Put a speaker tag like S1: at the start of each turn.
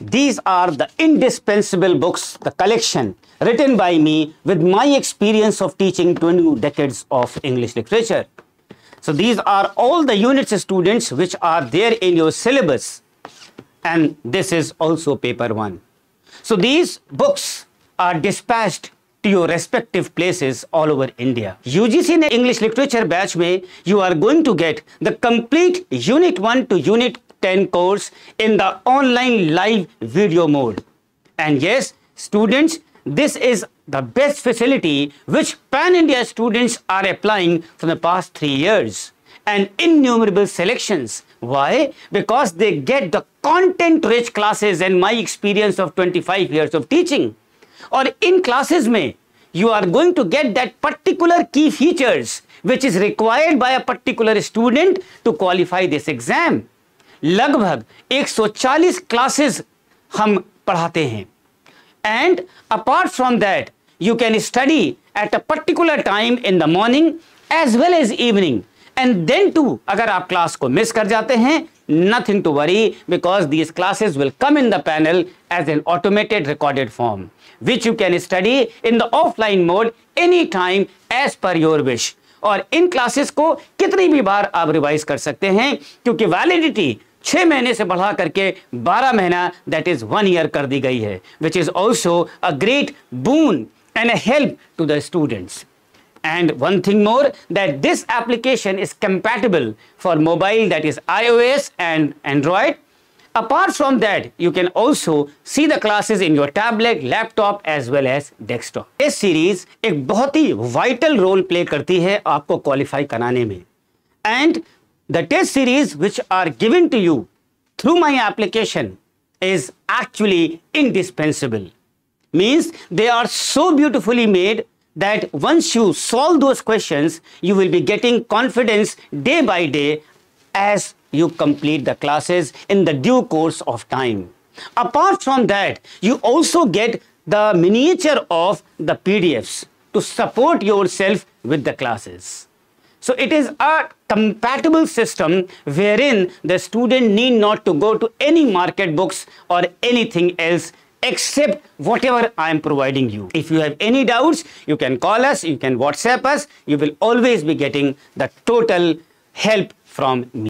S1: These are the indispensable books, the collection written by me with my experience of teaching 20 decades of English literature. So these are all the units students which are there in your syllabus and this is also paper 1. So these books are dispatched to your respective places all over India. UGC English Literature batch mein you are going to get the complete Unit 1 to Unit 10 course in the online live video mode. And yes, students, this is the best facility which pan-India students are applying from the past three years and innumerable selections. Why? Because they get the content-rich classes and my experience of 25 years of teaching. Or in classes may, you are going to get that particular key features which is required by a particular student to qualify this exam. लगभग 140 classes हम पढ़ाते हैं and apart from that you can study at a particular time in the morning as well as evening and then too अगर आप class को miss कर जाते हैं nothing to worry because these classes will come in channel as an automated recorded form which you can study in the offline mode any time as per your wish और इन classes को कितनी भी बार आप revise कर सकते हैं क्योंकि वैलिडिटी छह महीने से बढ़ा करके बारह महीना दैट इज़ वन ईयर कर दी गई है which is also a great boon and a help to the students and one thing more that this application is compatible for mobile that is iOS and android Apart from that, you can also see the classes in your tablet, laptop as well as desktop. ये series एक बहुत ही vital role play करती है आपको qualify कराने में. And the test series which are given to you through my application is actually indispensable. Means they are so beautifully made that once you solve those questions, you will be getting confidence day by day as you complete the classes in the due course of time. Apart from that, you also get the miniature of the PDFs to support yourself with the classes. So it is a compatible system wherein the student need not to go to any market books or anything else except whatever I am providing you. If you have any doubts, you can call us, you can WhatsApp us. You will always be getting the total help from me.